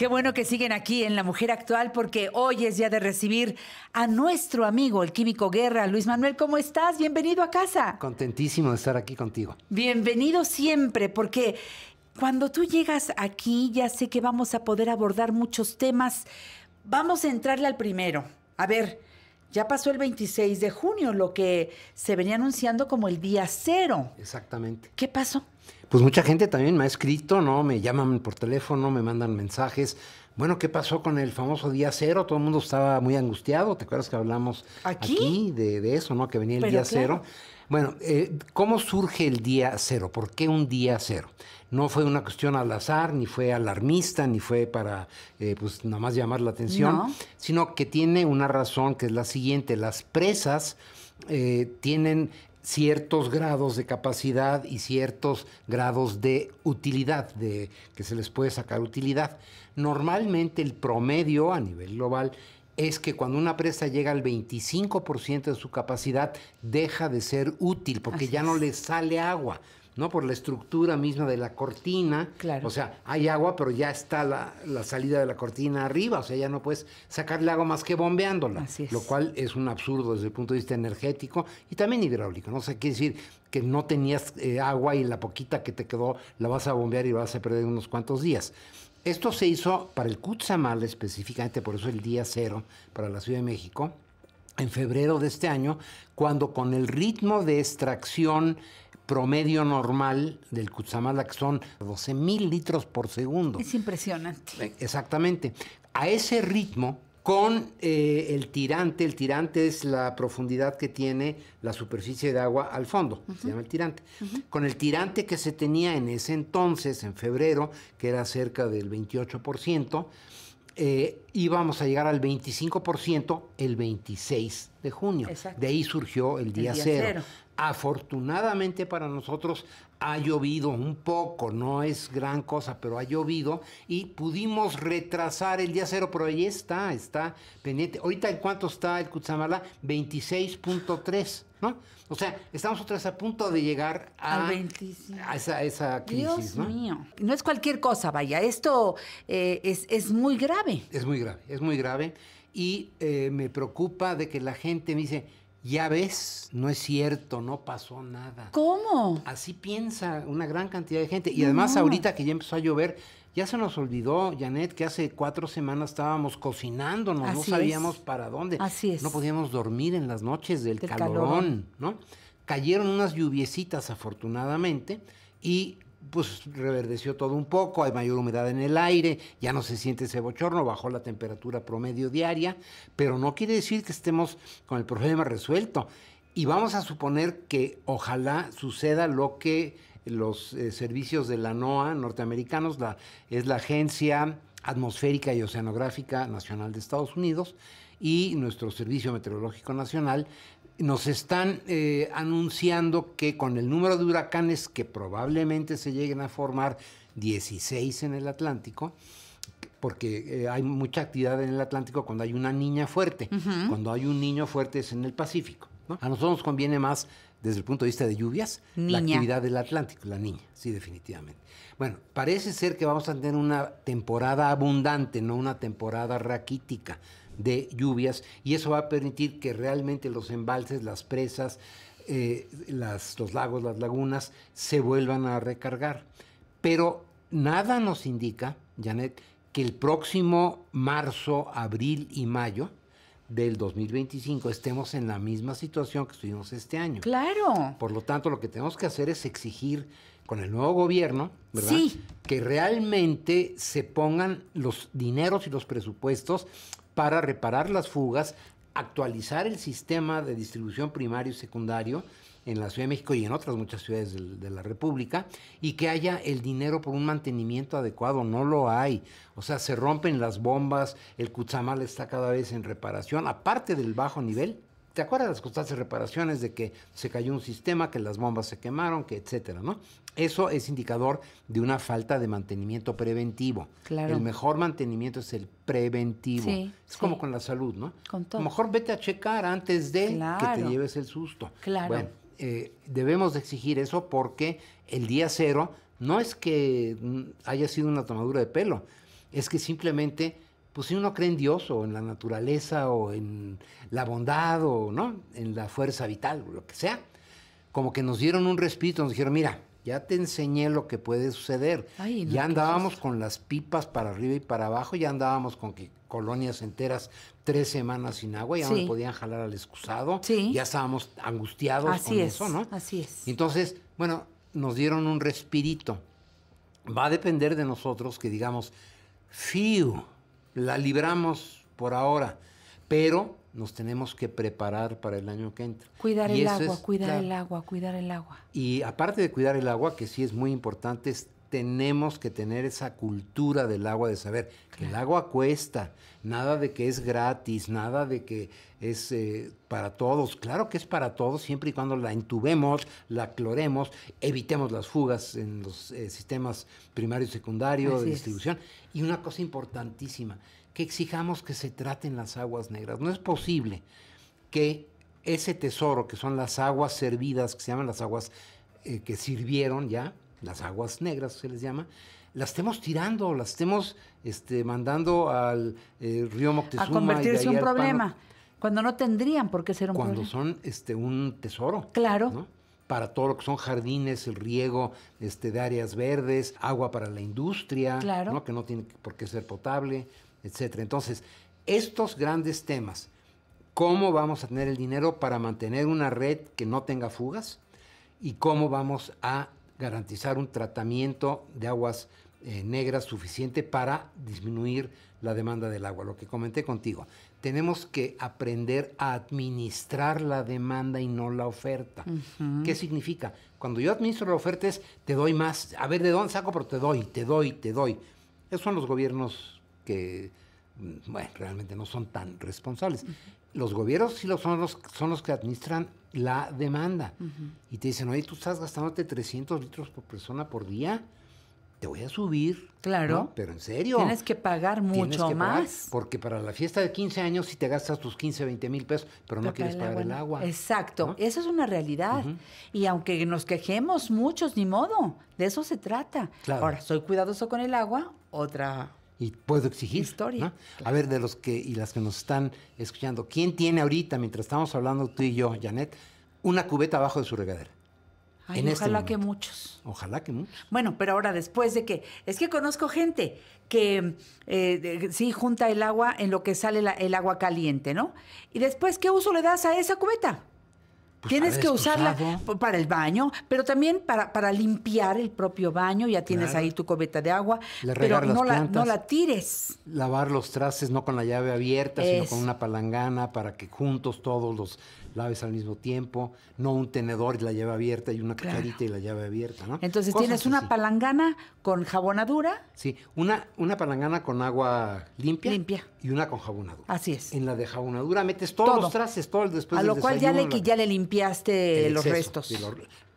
Qué bueno que siguen aquí en La Mujer Actual porque hoy es día de recibir a nuestro amigo, el químico Guerra. Luis Manuel, ¿cómo estás? Bienvenido a casa. Contentísimo de estar aquí contigo. Bienvenido siempre porque cuando tú llegas aquí ya sé que vamos a poder abordar muchos temas. Vamos a entrarle al primero. A ver, ya pasó el 26 de junio, lo que se venía anunciando como el día cero. Exactamente. ¿Qué pasó? pues mucha gente también me ha escrito, ¿no? Me llaman por teléfono, me mandan mensajes. Bueno, ¿qué pasó con el famoso día cero? Todo el mundo estaba muy angustiado. ¿Te acuerdas que hablamos aquí, de, eso, ¿no? Que venía el día cero. Bueno, eh, ¿cómo surge el día cero? ¿Por qué un día cero? No fue una cuestión al azar, ni fue alarmista, ni fue para, eh, pues, nada más llamar la atención, sino que tiene una razón que es la siguiente. Las presas eh, tienen ciertos grados de capacidad y ciertos grados de utilidad, de que se les puede sacar utilidad. Normalmente el promedio a nivel global es que cuando una presa llega al 25% de su capacidad, deja de ser útil porque ya no le sale agua. ¿no? Por la estructura misma de la cortina. Claro. O sea, hay agua, pero ya está la, salida de la cortina arriba. O sea, ya no puedes sacarle agua más que bombeándola. Lo cual es un absurdo desde el punto de vista energético y también hidráulico. ¿no? O sea, quiere decir que no tenías eh, agua y la poquita que te quedó la vas a bombear y vas a perder unos cuantos días. Esto se hizo para el Cutzamal específicamente, por eso el día cero para la Ciudad de México, en febrero de este año, cuando con el ritmo de extracción promedio normal del Cutzamala, que son 12 mil litros por segundo. Es impresionante. Eh, exactamente. A ese ritmo, con eh, el tirante. El tirante es la profundidad que tiene la superficie de agua al fondo, se llama el tirante. Con el tirante que se tenía en ese entonces, en febrero, que era cerca del 28%, eh, íbamos a llegar al 25% el 26 de junio. De ahí surgió el día, cero. Afortunadamente para nosotros ha llovido un poco, no es gran cosa, pero ha llovido y pudimos retrasar el día cero, pero ahí está, está pendiente. Ahorita en cuánto está el Kutsamala, 26.3. ¿no? O sea, estamos otra a punto de llegar a, esa, crisis, Dios mío. No es cualquier cosa, vaya. Esto eh, es, muy grave. Es muy grave, es muy grave. Y eh, me preocupa de que la gente me dice, ya ves, no es cierto, no pasó nada. ¿Cómo? Así piensa una gran cantidad de gente. Y además ahorita que ya empezó a llover, ya se nos olvidó, Janet, que hace cuatro semanas estábamos cocinándonos, no sabíamos para dónde. Así es. No podíamos dormir en las noches del, calorón, ¿no? Cayeron unas lluviecitas, afortunadamente, y pues reverdeció todo un poco, hay mayor humedad en el aire, ya no se siente ese bochorno, bajó la temperatura promedio diaria, pero no quiere decir que estemos con el problema resuelto. Y vamos a suponer que ojalá suceda lo que los eh, servicios de la NOAA norteamericanos, la, es la Agencia Atmosférica y Oceanográfica Nacional de Estados Unidos, y nuestro Servicio Meteorológico Nacional, nos están eh, anunciando que con el número de huracanes que probablemente se lleguen a formar, 16 en el Atlántico, porque eh, hay mucha actividad en el Atlántico cuando hay una niña fuerte, cuando hay un niño fuerte es en el Pacífico. A nosotros nos conviene más desde el punto de vista de lluvias, la actividad del Atlántico, la niña, sí, definitivamente. Bueno, parece ser que vamos a tener una temporada abundante, no una temporada raquítica de lluvias, y eso va a permitir que realmente los embalses, las presas, eh, los lagos, las lagunas, se vuelvan a recargar. Pero nada nos indica, Janet, que el próximo marzo, abril y mayo, del 2025 estemos en la misma situación que estuvimos este año. Claro. Por lo tanto, lo que tenemos que hacer es exigir con el nuevo gobierno, ¿verdad? Sí. Que realmente se pongan los dineros y los presupuestos para reparar las fugas, actualizar el sistema de distribución primario y secundario en la Ciudad de México y en otras muchas ciudades de, la República, y que haya el dinero por un mantenimiento adecuado. No lo hay. O sea, se rompen las bombas, el Cuchamal está cada vez en reparación, aparte del bajo nivel. ¿Te acuerdas de las constantes reparaciones de que se cayó un sistema, que las bombas se quemaron, que etcétera, ¿no? Eso es indicador de una falta de mantenimiento preventivo. Claro. El mejor mantenimiento es el preventivo. es como con la salud, ¿no? Con A lo mejor vete a checar antes de que te lleves el susto. Claro. Bueno, eh, debemos de exigir eso porque el día cero no es que mm, haya sido una tomadura de pelo, es que simplemente, pues si uno cree en Dios o en la naturaleza o en la bondad o no, en la fuerza vital lo que sea, como que nos dieron un respiro, nos dijeron, mira, ya te enseñé lo que puede suceder. ya andábamos con las pipas para arriba y para abajo, ya andábamos con que colonias enteras tres semanas sin agua, ya no podían jalar al excusado, ya estábamos angustiados con eso, ¿no? Así es. Entonces, bueno, nos dieron un respirito. Va a depender de nosotros que digamos, fiu, la libramos por ahora, pero nos tenemos que preparar para el año que entra. Cuidar el agua, cuidar el agua, cuidar el agua. Y aparte de cuidar el agua, que sí es muy importante, es tenemos que tener esa cultura del agua, de saber que el agua cuesta, nada de que es gratis, nada de que es eh, para todos. Claro que es para todos siempre y cuando la entubemos, la cloremos, evitemos las fugas en los eh, sistemas primario y secundario de distribución. Y una cosa importantísima, que exijamos que se traten las aguas negras. No es posible que ese tesoro que son las aguas servidas, que se llaman las aguas eh, que sirvieron ya, las aguas negras se les llama, las estemos tirando, las estemos este, mandando al eh, río Moctezuma. A convertirse en un problema, cuando no tendrían por qué ser un problema. Cuando son este, un tesoro. Claro. Para todo lo que son jardines, el riego este, de áreas verdes, agua para la industria, claro. que no tiene por qué ser potable, etcétera. Entonces, estos grandes temas, cómo vamos a tener el dinero para mantener una red que no tenga fugas y cómo vamos a garantizar un tratamiento de aguas eh, negras suficiente para disminuir la demanda del agua, lo que comenté contigo. Tenemos que aprender a administrar la demanda y no la oferta. ¿Qué significa? Cuando yo administro la oferta es te doy más, a ver de dónde saco, pero te doy, te doy, te doy. Esos son los gobiernos que Mm, bueno, realmente no son tan responsables. Los gobiernos sí son, los, son los que administran la demanda. Y te dicen, oye, tú estás gastándote 300 litros por persona por día, te voy a subir. Claro. Pero en serio. Tienes que pagar mucho más. porque para la fiesta de 15 años sí te gastas tus 15, 20 mil pesos, pero, no quieres pagar el agua. Exacto. Esa es una realidad. Y aunque nos quejemos muchos, ni modo. De eso se trata. Ahora, soy cuidadoso con el agua, otra y puedo exigir. Historia. A ver, de los que y las que nos están escuchando, ¿quién tiene ahorita, mientras estamos hablando tú y yo, Janet, una cubeta abajo de su regadera? Este ojalá que muchos. Ojalá que muchos. Bueno, pero ahora después de que, es que conozco gente que eh, sí junta el agua en lo que sale el agua caliente, ¿no? Y después, ¿qué uso le das a esa cubeta? Pues tienes que usarla para el baño, pero también para, para limpiar el propio baño. Ya tienes ahí tu cobeta de agua, pero no, la, tires. Lavar los trastes no con la llave abierta, sino con una palangana para que juntos todos los laves al mismo tiempo. No un tenedor y la llave abierta y una cucharita y la llave abierta. ¿no? Entonces tienes una palangana con jabonadura. Sí, una, una palangana con agua limpia, limpia y una con jabonadura. Así es. En la de jabonadura metes todos los trastes, todo el después A lo cual ya le, ya le limpias limpiaste los restos.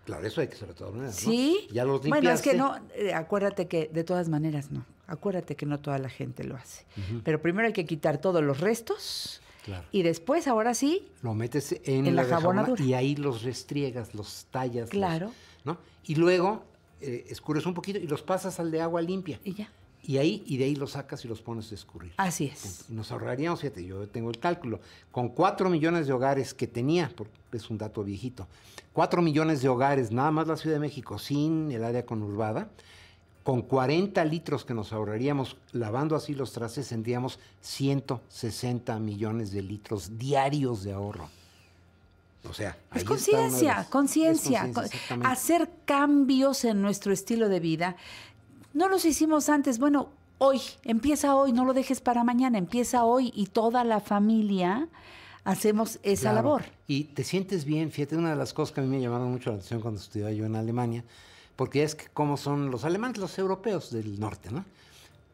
claro, eso hay que sobre todo. Sí. Ya los limpiaste. Bueno, es que no, eh, acuérdate que de todas maneras no. Acuérdate que no toda la gente lo hace. Pero primero hay que quitar todos los restos. Claro. Y después, ahora sí. Lo metes en, la, jabonadura. y ahí los restriegas, los tallas. Claro. ¿no? Y luego eh, escures un poquito y los pasas al de agua limpia. Y ya. Y, ahí, y de ahí los sacas y los pones a escurrir. Así es. Nos ahorraríamos, fíjate, yo tengo el cálculo, con 4 millones de hogares que tenía, porque es un dato viejito, 4 millones de hogares, nada más la Ciudad de México, sin el área conurbada, con 40 litros que nos ahorraríamos lavando así los trastes, tendríamos 160 millones de litros diarios de ahorro. O sea, es conciencia, conciencia, hacer cambios en nuestro estilo de vida no los hicimos antes, bueno, hoy, empieza hoy, no lo dejes para mañana, empieza hoy y toda la familia hacemos esa labor. Y te sientes bien, fíjate, una de las cosas que a mí me llamaron mucho la atención cuando estudiaba yo en Alemania, porque es que como son los alemanes, los europeos del norte, ¿no?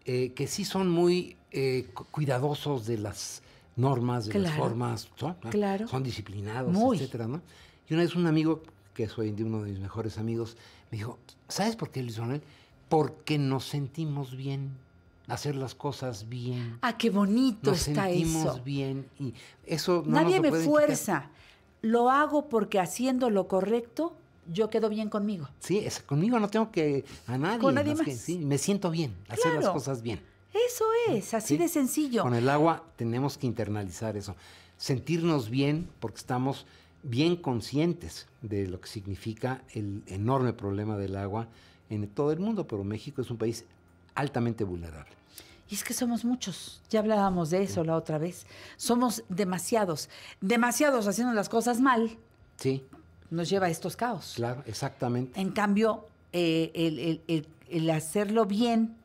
Eh, que sí son muy eh, cuidadosos de las normas, de las formas, ¿no? claro. son disciplinados, etcétera, ¿no? Y una vez un amigo, que soy de uno de mis mejores amigos, me dijo, ¿sabes por qué, Luis Manuel? porque nos sentimos bien, hacer las cosas bien. Ah, qué bonito nos está sentimos bien y eso Nadie me fuerza. Lo hago porque haciendo lo correcto yo quedo bien conmigo. Sí, conmigo no tengo que a nadie. Con nadie más. me siento bien, hacer las cosas bien. Eso es, así de sencillo. Con el agua tenemos que internalizar eso, sentirnos bien porque estamos bien conscientes de lo que significa el enorme problema del agua en todo el mundo, pero México es un país altamente vulnerable. Y es que somos muchos, ya hablábamos de eso la otra vez. Somos demasiados, demasiados haciendo las cosas mal. Sí. Nos lleva a estos caos. Claro, exactamente. En cambio, eh, el hacerlo bien,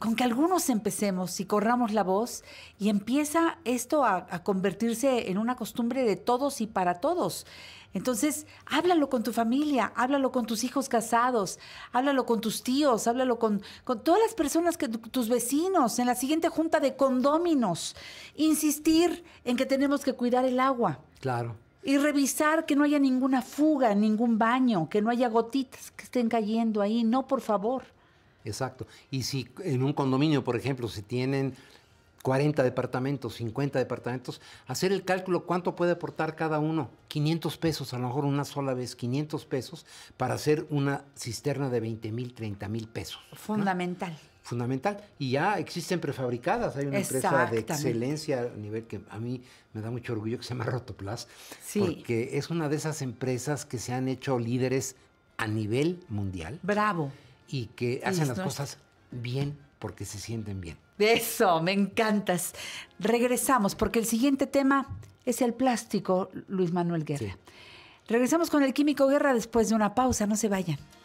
con que algunos empecemos y corramos la voz y empieza esto a, convertirse en una costumbre de todos y para todos. Entonces, háblalo con tu familia, háblalo con tus hijos casados, háblalo con tus tíos, háblalo con, con todas las personas, que, tus vecinos, en la siguiente junta de condóminos. Insistir en que tenemos que cuidar el agua. Claro. Y revisar que no haya ninguna fuga, ningún baño, que no haya gotitas que estén cayendo ahí. No, por favor. Exacto. Y si en un condominio, por ejemplo, se tienen 40 departamentos, 50 departamentos, hacer el cálculo cuánto puede aportar cada uno. 500 pesos, a lo mejor una sola vez, 500 pesos para hacer una cisterna de 20 mil, 30 mil pesos. Fundamental. Fundamental. Y ya existen prefabricadas. Hay una empresa de excelencia a nivel que a mí me da mucho orgullo que se llama Rotoplas. Porque es una de esas empresas que se han hecho líderes a nivel mundial. Bravo y que hacen las cosas bien porque se sienten bien. Eso, me encantas. Regresamos porque el siguiente tema es el plástico, Luis Manuel Guerra. Regresamos con el Químico Guerra después de una pausa, no se vayan.